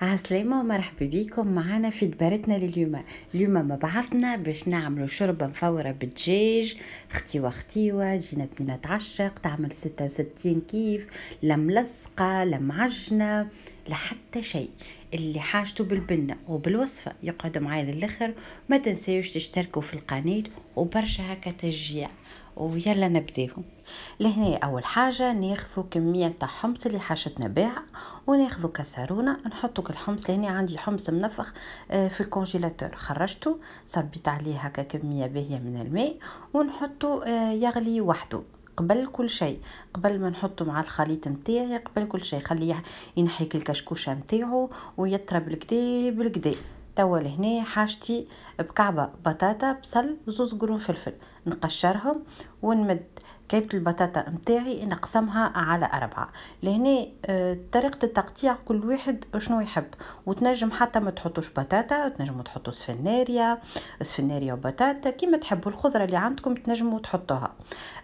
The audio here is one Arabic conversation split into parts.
عسلامة ومرحبا بيكم معنا في دبرتنا لليوم اليوم ما بعثنا باش نعملو شوربة مفورة بالدجاج خطيوة خطيوة جينا بنينا تعشق تعمل ستة وستين كيف لا ملصقة لا معجنة لحتى شيء اللي حاجته بالبنة وبالوصفة يقعدوا معايا للآخر ما تنسيوش تشتركوا في القناة وبرشا هكا تشجيع ويلا نبداو لهنا اول حاجه ناخذ كميه نتاع حمص اللي حاجتنا بها وناخذ كسرونه نحطوا حمص لهنا عندي حمص منفخ آه، في الكونجيلاتور خرجته صبيت عليه هكا كميه باهيه من الماء ونحطه آه، يغلي وحده قبل كل شيء قبل ما نحطه مع الخليط نتاعي قبل كل شيء خليه ينحي الكشكوشه نتاعو ويطرب بالكدا بالكدا توا لهنا حاجتي بكعبه بطاطا بصل زوز قرون فلفل نقشرهم ونمد كيبت البطاطا متاعي نقسمها على أربعة لهنا آه، طريقة التقطيع كل واحد شنو يحب وتنجم حتى ما تحطوش بطاطا تنجموا تحطوا سفناريا سفناريا وبطاطا كيما تحبوا الخضرة اللي عندكم تنجموا تحطوها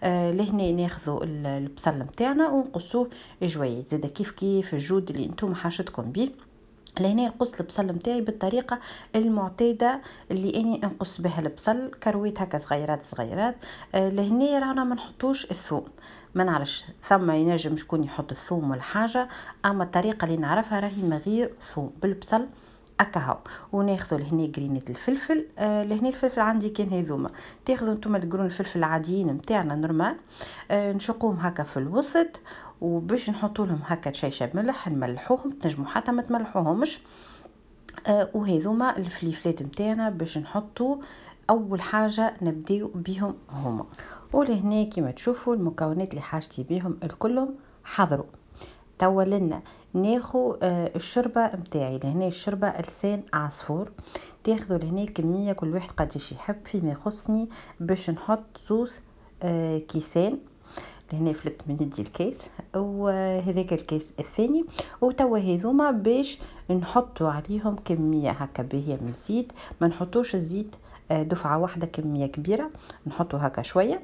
آه، لهنا ناخذوا البصل متاعنا ونقصوه جويات زادا كيف كيف الجود اللي انتم حاشتكم بيه لهنا نقص البصل نتاعي بالطريقه المعتاده اللي اني نقص بها البصل كرويت هكا صغيرات صغيرات آه، لهنا رانا ما نحطوش الثوم ما نعرفش ثم ينجم شكون يحط الثوم ولا حاجه اما الطريقه اللي نعرفها راهي من غير ثوم بالبصل اكاهو وناخذوا لهنا جرينه الفلفل آه لهنا الفلفل عندي كان هذوما تاخذوا نتوما القرون الفلفل العاديين نتاعنا نورمال آه نشقوهم هكا في الوسط وباش نحطوا لهم هكا شيشه ملح نملحوهم تنجموا حتى ما تملحوهمش آه وهذوما الفليفلات نتاعنا باش نحطوا اول حاجه نبداو بهم هما ولهنا كما تشوفوا المكونات اللي حاجتي بهم الكلهم حضروا توا لنا ناخو آه، الشربة متاعي لهنا الشربة لسان عصفور تاخذوا لهنا كمية كل واحد قديش يحب فيما يخصني باش نحط زوز آه، كيسان لهنا في الثمانية ديال الكيس وهذاك الكيس الثاني وتوا هذوما باش نحطوا عليهم كمية هكا باهية من الزيت ما نحطوش الزيت آه، دفعة واحدة كمية كبيرة نحطوا هكا شوية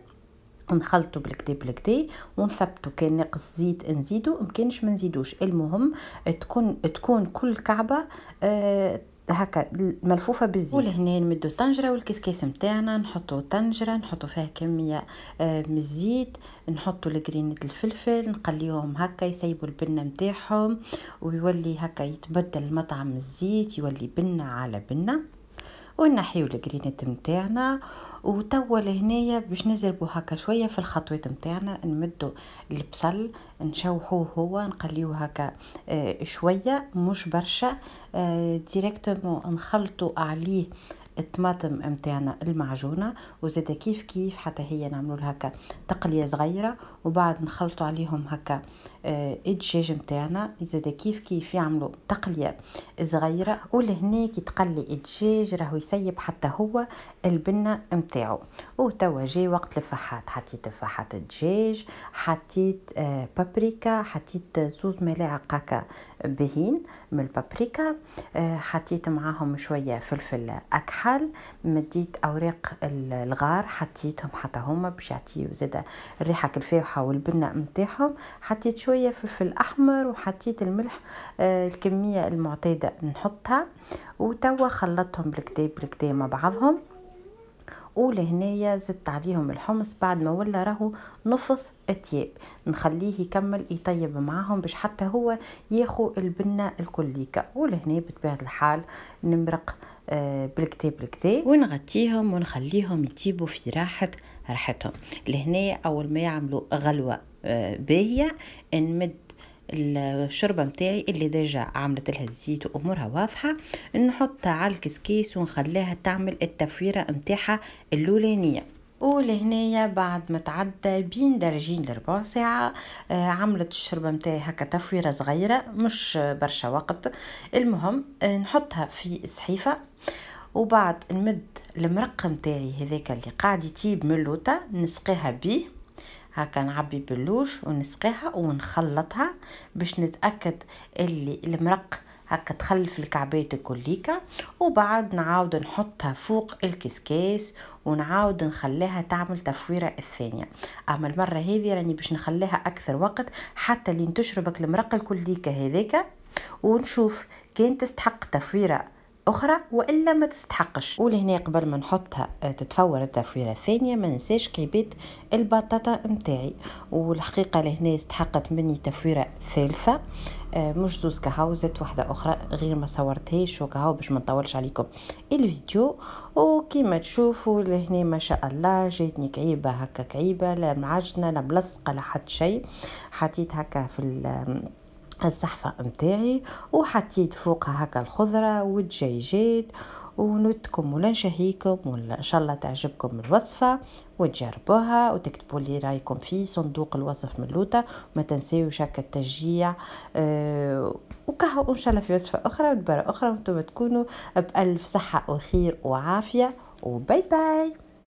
نخلطو بالكدا بالكدا ونثبتو كان ناقص زيت نزيدو مكانش ما نزيدوش المهم تكون تكون كل كعبه آه هكا ملفوفه بالزيت ولهنا نمدو الطنجره والكسكاس نتاعنا نحطو طنجره نحطو فيها كميه آه من الزيت نحطو الجرينات الفلفل نقليهم هكا يسيبوا البنه نتاعهم ويولي هكا يتبدل المطعم الزيت يولي بنه على بنه ونحيو الجرينات نتاعنا وتوا لهنايا باش نزربو هكا شويه في الخطوات نتاعنا نمدو البصل نشوحوه هو نقليوه هكا آه، شويه مش برشا ديريكتومون آه، نخلطو عليه الطماطم نتاعنا المعجونه وزاده كيف كيف حتى هي نعملوا لها هكا تقليه صغيره وبعد نخلطوا عليهم هكا آه، الدجاج نتاعنا زاده كيف كيف يعملوا تقليه صغيره ولهنا كي تقلي الدجاج راهو يسيب حتى هو البنه نتاعو وتوا جاي وقت الفحات حطيت فحات الدجاج حطيت آه، بابريكا حطيت زوز ملاعق هكا بهين من البابريكا آه، حطيت معاهم شويه فلفل اكحل الحال مديت اوراق الغار حطيتهم حتى هما باش يعطيو زادا الريحه الفاوحه والبنه نتاعهم حطيت شويه فلفل احمر وحطيت الملح آه، الكميه المعتاده نحطها وتوا خلطتهم بالكدا بالكدا مع بعضهم ولهنايا زدت عليهم الحمص بعد ما ولا راهو نفص اتياب نخليه يكمل يطيب معاهم باش حتى هو ياخو البنه الكليكه ولهنا بطبيعه الحال نمرق آه، بالكتاب بالكتاب ونغطيهم ونخليهم يطيبوا في راحه راحتهم لهنا اول ما يعملوا غلوه آه، باهيه نمد الشوربه متاعي اللي ديجا عملت لها الزيت وامورها واضحه نحطها على الكسكيس ونخليها تعمل التفويره متاعها الاولانيه ولهنايا بعد ما تعدى بين درجين لربع ساعة آه، عملت الشربة متاعي هكا تفويرة صغيرة مش برشا وقت المهم آه، نحطها في صحيفة وبعد نمد المرق متاعي هذاك اللي قاعد يطيب من اللوطة نسقيها بيه هكا نعبي بلوش ونسقيها ونخلطها باش نتاكد اللي المرق هكا في الكعبات كليكا وبعد نعاود نحطها فوق الكسكاس ونعاود نخليها تعمل تفويرة الثانية اما المرة هذه راني باش نخليها اكثر وقت حتى لين تشربك المرق الكليكا هذيك ونشوف كان تستحق تفويرة اخرى والا ما تستحقش ولهنا قبل ما نحطها آه، تتفور التفويره الثانيه ما ننساش كيبات البطاطا نتاعي والحقيقه لهنا استحقت مني تفويره ثالثه آه، مش زوز كهو زدت واحده اخرى غير ما صورتهاش وكهو باش ما نطولش عليكم الفيديو وكما تشوفوا لهنا ما شاء الله جاتني كعيبه هكا كعيبه لا معجنه لا ملصقه لا حد شيء حطيت هكا في الصحفة متاعي وحطيت فوقها هكا الخضرة والدجاجات ونودكم ولا نشهيكم وان شاء الله تعجبكم الوصفة وتجربوها وتكتبوا لي رايكم في صندوق الوصف من لوتا ما تنسيوا هكا التشجيع أه وكهو ان شاء الله في وصفة اخرى ودبارة اخرى وانتم تكونوا بألف صحة وخير وعافية وباي باي